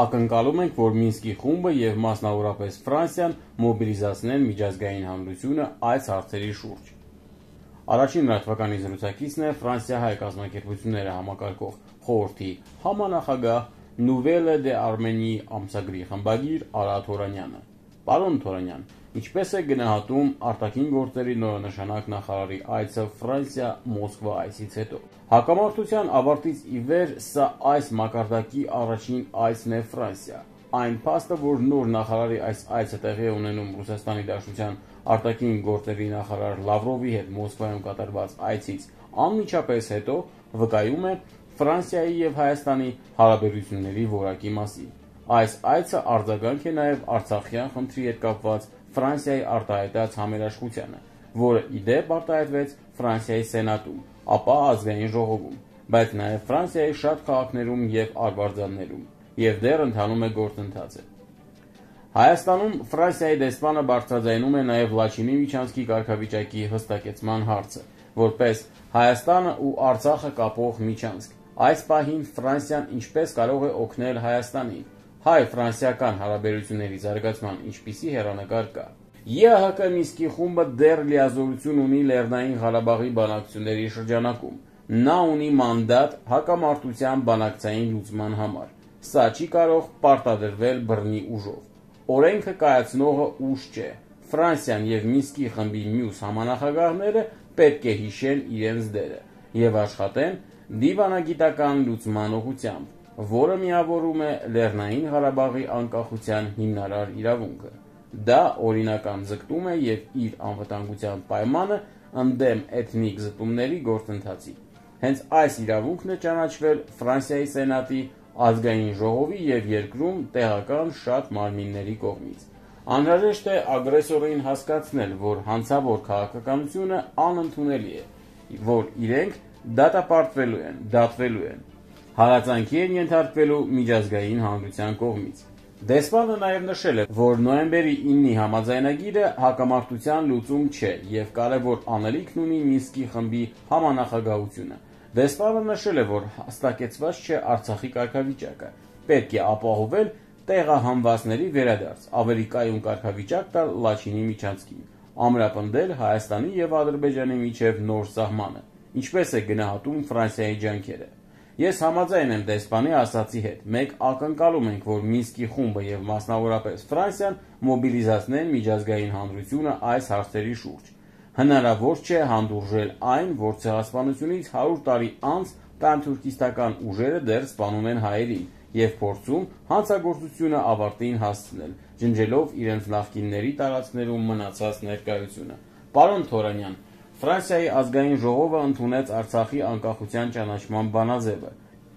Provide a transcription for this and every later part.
ակնկալում ենք, որ Մինսկի խումբը եւ մասնավորապես Ֆրանսիան մոբիլիզացնեն միջազգային համայնությունը այս հարցերի շուրջ։ Առաջին հրատվականի զրուցակիցն է Ֆրանսիա-հայ կազմակերպությունները համակարգող խորհրդի համանախագահ Նուվելը դե Արմենի ամսագրի խմբագիր Արա Թորանյանը։ Պարոն Թորանյան, Ինչպես է գնահատում արտաքին գործերի նորանշանակ նախարարի այցը Ֆրանսիա Մոսկվա այցից հետո։ Հակամարտության ավարտից ի վեր սա այս մակարդակի առաջին այցն է Ֆրանսիա։ Այն փաստը, որ նոր նախարարի այս այցը տեղի ունենում Ռուսաստանի Դաշնության արտաքին գործերի նախարար Լավրովի հետ Մոսկվայում կատարված այցից անմիջապես հետո վկայում է Ֆրանսիայի եւ Հայաստանի հարաբերությունների որակի մասին։ Այս այցը արձագանք է նաեւ Արցախյան խնդրի հետ կապված Ֆրանսիայի արտահայտած համերաշխությանը, որը իդեպ արտահայտվեց Ֆրանսիայի սենատում, ապա ազգային ժողովում, բայց նաև Ֆրանսիայի շատ քաղաքներում եւ արվարձաններում, եւ դեռ ընթանում է գործընթացը։ Հայաստանում Ֆրանսիայի դեսպանը բարձրաձայնում է նաև Վլաչինի Միչանսկի կարգավիճակի հստակեցման հարցը, որպես Հայաստանը ու Արցախը կապող միջանցք։ Այս պահին Ֆրանսիան ինչպես կարող է օգնել Հայաստանին հայ-ֆրանսիական հարաբերությունների զարգացման ինչպիսի հերանեկար կա։ ԵԱՀԿ Միսկի խումբը դեռ լիազորություն ունի Լեռնային Ղարաբաղի բանակցությունների շրջանակում։ Նա ունի մանդատ հակամարտության բանակցային լուծման համար։ Սա չի կարող պարտադրվել բռնի ուժով։ Օրենքը կայացնողը ուժ չէ։ Ֆրանսիան եւ Միսկի խմբի մյուս համանախագահները պետք է հիշեն իրենց դերը եւ աշխատեն դիվանագիտական լուծման ուղղությամբ որը միավորում է Լեռնային Ղարաբաղի անկախության հիմնարար իրավունքը։ Դա օրինական զգտում է եւ իր անվտանգության պայմանը ընդդեմ էթնիկ զտումների գործընթացի։ Հենց այս իրավունքն է ճանաչվել Ֆրանսիայի Սենատի ազգային ժողովի եւ երկրում տեղական շատ մարմինների կողմից։ Անհրաժեշտ է ագրեսորին հասկացնել, որ հանցավոր քաղաքականությունը անընդունելի է, որ իրենք դատապարտվելու են, դատվելու են հարածանքի են ենթարկվելու միջազգային հանրության կողմից։ Դեսպանը նաև նշել է, որ նոյեմբերի 9-ի համաձայնագիրը հակամարտության լուծում չէ եւ կարեւոր անելիքն ունի Մինսկի խմբի համանախագահությունը։ Դեսպանը նշել է, որ հաստակեցված չէ Արցախի կարգավիճակը։ Պետք է ապահովել տեղահանվածների վերադարձ, ավելի կայուն կարգավիճակ տալ Լաչինի միջանցքին, ամրապնդել Հայաստանի եւ Ադրբեջանի միջև նոր սահմանը, ինչպես է գնահատում Ֆրանսիայի ջանքերը։ Ես համաձայն եմ դեսպանի ասացի հետ։ Մենք ակնկալում ենք, որ Մինսկի խումբը եւ մասնավորապես Ֆրանսիան մոբիլիզացնեն միջազգային հանրությունը այս հարցերի շուրջ։ Հնարավոր չէ հանդուրժել այն, որ ցեղասպանությունից 100 տարի անց տանտուրքիստական ուժերը դեռ սպանում են հայերին եւ փորձում հանցագործությունը ավարտին հասցնել, ջնջելով իրենց նախկինների տարածքներում մնացած ներկայությունը։ Պարոն Թորանյան, Ֆրանսիայի ազգային ժողովը ընդունեց Արցախի անկախության ճանաչման բանաձևը,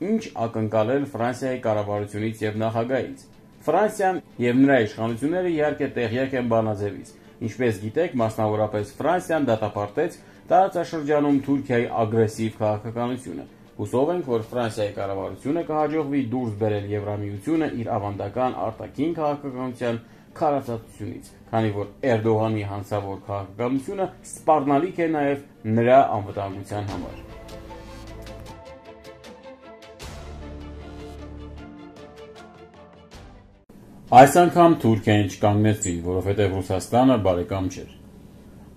ինչ ակնկալել Ֆրանսիայի կառավարությունից եւ նախագահից։ Ֆրանսիան եւ նրա իշխանությունները իհարկե տեղյակ են բանաձևից։ Ինչպես գիտեք, մասնավորապես Ֆրանսիան դատապարտեց տարածաշրջանում Թուրքիայի ագրեսիվ քաղաքականությունը։ Հուսով ենք, որ Ֆրանսիայի կառավարությունը կհաջողվի դուրս բերել Եվրամիությունը իր ավանդական արտաքին քաղաքականության քարացածությունից, քանի որ Էրդողանի հանցավոր քաղաքականությունը սպառնալիք է նաև նրա անվտանգության համար։ Այս անգամ Թուրքիան չկանգնեցին, որովհետև Ռուսաստանը բարեկամ չէր։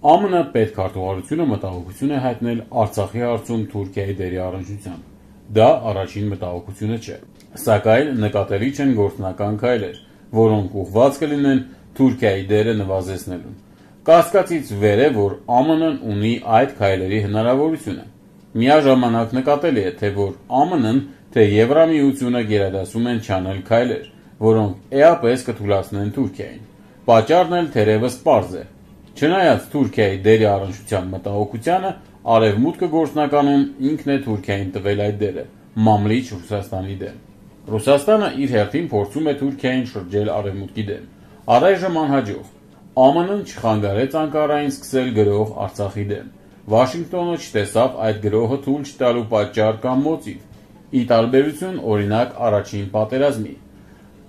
ԱՄՆ պետքարտուղարությունը մտահոգություն է հայտնել Արցախի հարցում Թուրքիայի դերի առնչությամբ։ Դա առաջին մտահոգությունը չէ, սակայն նկատելի չեն գործնական քայլեր, որոնք ուղղված կլինեն Թուրքիայի դերը նվազեցնելուն։ Կասկածից վեր է, որ ԱՄՆ-ն ունի այդ քայլերի հնարավորությունը։ Միաժամանակ նկատելի է, թե որ ԱՄՆ-ն թե Եվրամիությունը գերադասում են չանել քայլեր, որոնք էապես կթուլացնեն Թուրքիային։ Պաճառն էլ թերևս པարզ է։ Չնայած Թուրքիայի դերի առնչության մտահոգությանը, Արևմուտքը գործնականում ինքն է Թուրքիային տվել այդ դերը՝ մամլիչ Ռուսաստանի դեմ։ Ռուսաստանը իր հերթին փորձում է Թուրքիային շրջել Արևմուտքի դեմ։ Առայժմ անհաջող։ ԱՄՆ-ն չխանգարեց Անկարային սկսել գրող Արցախի դեմ։ Վաշինգտոնը չտեսավ այդ գրոհը թույլ չտալու պատճառ կամ մոտիվ։ Ի տարբերություն օրինակ առաջին պատերազմի։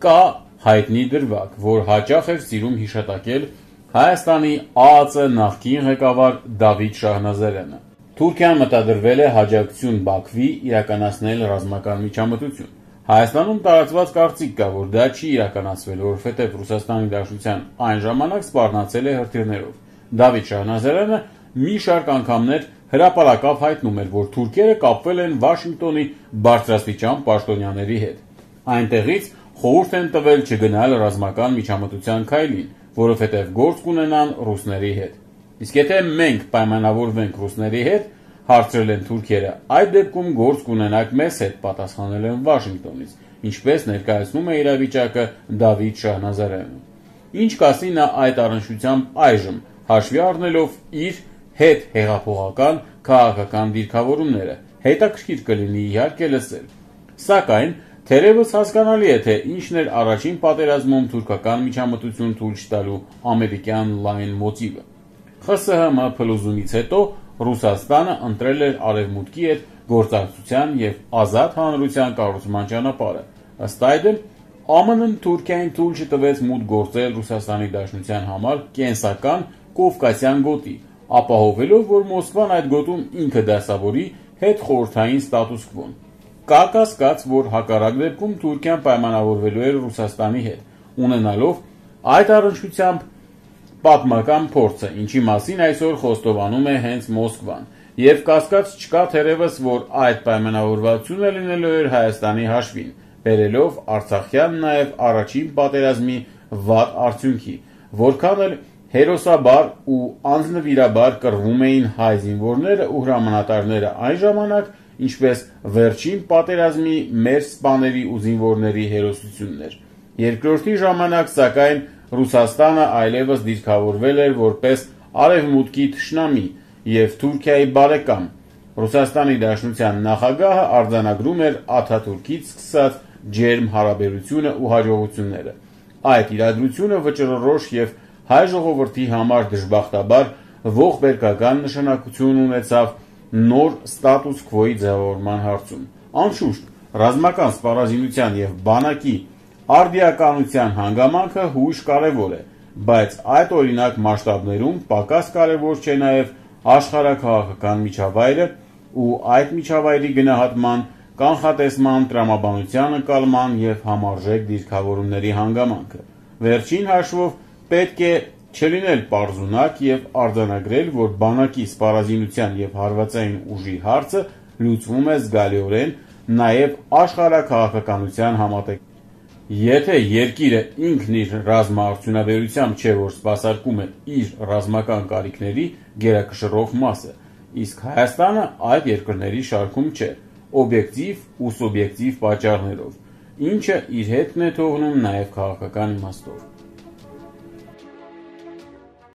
Կա հայտնի դրվակ, որ հաճախ էր սիրում հիշատակել Հայաստանի ԱԱԾ նախկին ղեկավար Դավիթ Շահնազարյանը։ Թուրքիան մտադրվել է հաջակցություն Բաքվի իրականացնել ռազմական միջամտություն։ Հայաստանում տարածված կարծիք կա, որ դա չի իրականացվել, որովհետև Ռուսաստանի Դաշնության այն ժամանակ սպառնացել է հրթիռներով։ Դավիթ Շահնազարյանը մի շարք անգամներ հրապարակավ հայտնում էր, որ թուրքերը կապվել են Վաշինգտոնի բարձրաստիճան պաշտոնյաների հետ։ Այնտեղից խորհուրդ են տվել չգնալ ռազմական միջամտության քայլին, որովհետև գործ կունենան ռուսների հետ։ Իսկ եթե մենք պայմանավորվենք ռուսների հետ, հարցրել են թուրքերը, այդ դեպքում գործ կունենanak մեզ հետ, պատասխանել են Վաշինգտոնից, ինչպես ներկայացնում է իրավիճակը Դավիթ Շահնազարյանը։ Ինչ կասի նա այդ առնչությամբ այժմ, հաշվի առնելով իր հետ հեղափոխական քաղաքական դիրքավորումները։ Հետաքրքիր կլինի իհարկե լսել։ Սակայն Թերևս հասկանալի է, թե ինչն էր առաջին պատերազմում թուրքական միջամտություն թույլ չտալու ամերիկյան լայն մոտիվը։ ԽՍՀՄ փլուզումից հետո Ռուսաստանը ընտրել էր արևմուտքի հետ գործակցության եւ ազատ հանրության կառուցման ճանապարհը։ Ըստ այդմ ԱՄՆ-ն Թուրքիային թույլ չտվեց մուտք գործել Ռուսաստանի Դաշնության համար կենսական Կովկասյան գոտի, ապահովելով, որ Մոսկվան այդ գոտում ինքը դասավորի հետ խորթային ստատուս կվոն։ Կա կասկած, որ հակառակ դեպքում Թուրքիան պայմանավորվելու էր Ռուսաստանի հետ, ունենալով այդ առնչությամբ պատմական փորձը, ինչի մասին այսօր խոստովանում է հենց Մոսկվան, եւ կասկած չկա թերևս, որ այդ պայմանավորվածությունը լինելու էր Հայաստանի հաշվին, բերելով Արցախյան նաեւ առաջին պատերազմի վատ արդյունքի, որքան էլ հերոսաբար ու անձնվիրաբար կռվում էին հայ զինվորները ու հրամանատարները այն ժամանակ, ինչպես վերջին պատերազմի մեր սպաների ու զինվորների հերոսություններ։ Երկրորդի ժամանակ, սակայն, Ռուսաստանը այլևս դիրքավորվել էր որպես արևմուտքի թշնամի եւ Թուրքիայի բարեկամ։ Ռուսաստանի Դաշնության նախագահը արձանագրում էր Աթաթուրքից սկսած ջերմ հարաբերությունը ու հաջողությունները։ Այդ իրադրությունը վճռորոշ եւ հայ ժողովրդի համար դժբախտաբար ողբերգական նշանակություն ունեցավ նոր ստատուս քվոյի ձևավորման հարցում։ Անշուշտ, ռազմական սպառազինության եւ բանակի արդիականության հանգամանքը հույժ կարեւոր է, բայց այդ օրինակ մասշտաբներում պակաս կարեւոր չէ նաեւ աշխարհակաղակական միջավայրը ու այդ միջավայրի գնահատման կանխատեսման, տրամաբանության ընկալման եւ համարժեք դիրքավորումների հանգամանքը։ Վերջին հաշվով պետք է չլինել պարզունակ եւ արձանագրել, որ բանակի սպառազինության եւ հարվածային ուժի հարցը լուծվում է զգալիորեն նաեւ աշխարհակահաղականության համատեկ։ Եթե երկիրը ինքն իր ռազմաարդյունաբերությամբ չէ, որ սпасարկում է իր ռազմական կարիքների գերակշռող մասը, իսկ Հայաստանը այդ երկրների շարքում չէ, օբյեկտիվ ու սուբյեկտիվ պատճառներով, ինչը իր հետքն է թողնում նաև քաղաքական իմաստով։